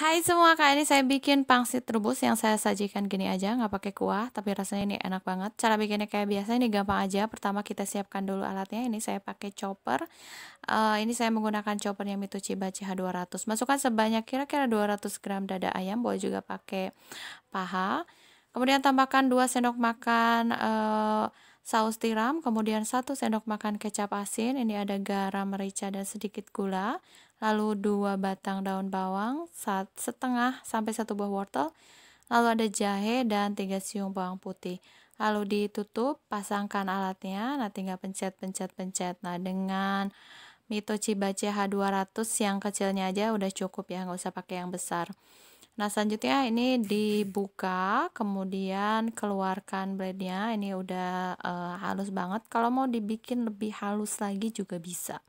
Hai semua, kak ini saya bikin pangsit rebus yang saya sajikan gini aja, nggak pakai kuah, tapi rasanya ini enak banget. Cara bikinnya kayak biasa, ini gampang aja. Pertama kita siapkan dulu alatnya, ini saya pakai chopper. Uh, ini saya menggunakan chopper yang Mitsubishi CH 200. Masukkan sebanyak kira-kira 200 gram dada ayam, boleh juga pakai paha. Kemudian tambahkan 2 sendok makan uh, saus tiram, kemudian 1 sendok makan kecap asin, ini ada garam, merica, dan sedikit gula, lalu 2 batang daun bawang, setengah sampai 1 buah wortel, lalu ada jahe dan 3 siung bawang putih. Lalu ditutup, pasangkan alatnya, nah tinggal pencet-pencet-pencet. Nah dengan Mito Cibace H200 yang kecilnya aja udah cukup ya, nggak usah pakai yang besar. Nah, selanjutnya ini dibuka, kemudian keluarkan blade-nya. Ini udah uh, halus banget. Kalau mau dibikin lebih halus lagi juga bisa.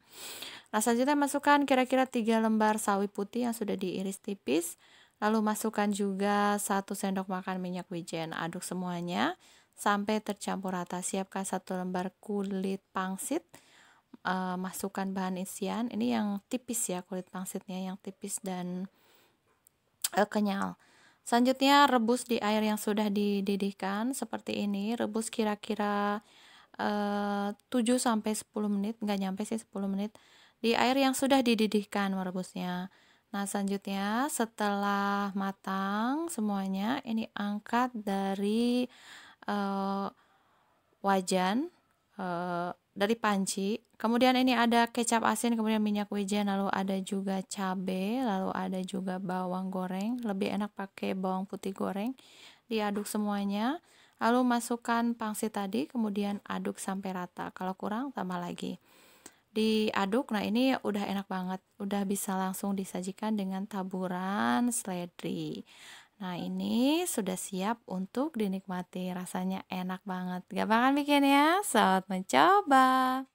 Nah, selanjutnya masukkan kira-kira 3 lembar sawi putih yang sudah diiris tipis. Lalu masukkan juga 1 sendok makan minyak wijen. Aduk semuanya sampai tercampur rata. Siapkan 1 lembar kulit pangsit. Uh, masukkan bahan isian. Ini yang tipis ya kulit pangsitnya yang tipis dan uh, kenyal. Selanjutnya rebus di air yang sudah dididihkan seperti ini, rebus kira-kira eh, uh, 7 sampai 10 menit, nggak nyampe sih 10 menit di air yang sudah dididihkan merebusnya. Nah, selanjutnya setelah matang semuanya ini angkat dari uh, wajan dari panci. Kemudian ini ada kecap asin, kemudian minyak wijen, lalu ada juga cabe, lalu ada juga bawang goreng. Lebih enak pakai bawang putih goreng. Diaduk semuanya. Lalu masukkan pangsit tadi, kemudian aduk sampai rata. Kalau kurang tambah lagi. Diaduk. Nah, ini udah enak banget. Udah bisa langsung disajikan dengan taburan seledri. Nah ini sudah siap untuk dinikmati rasanya enak banget. Gak bakal bikin ya? Selamat mencoba.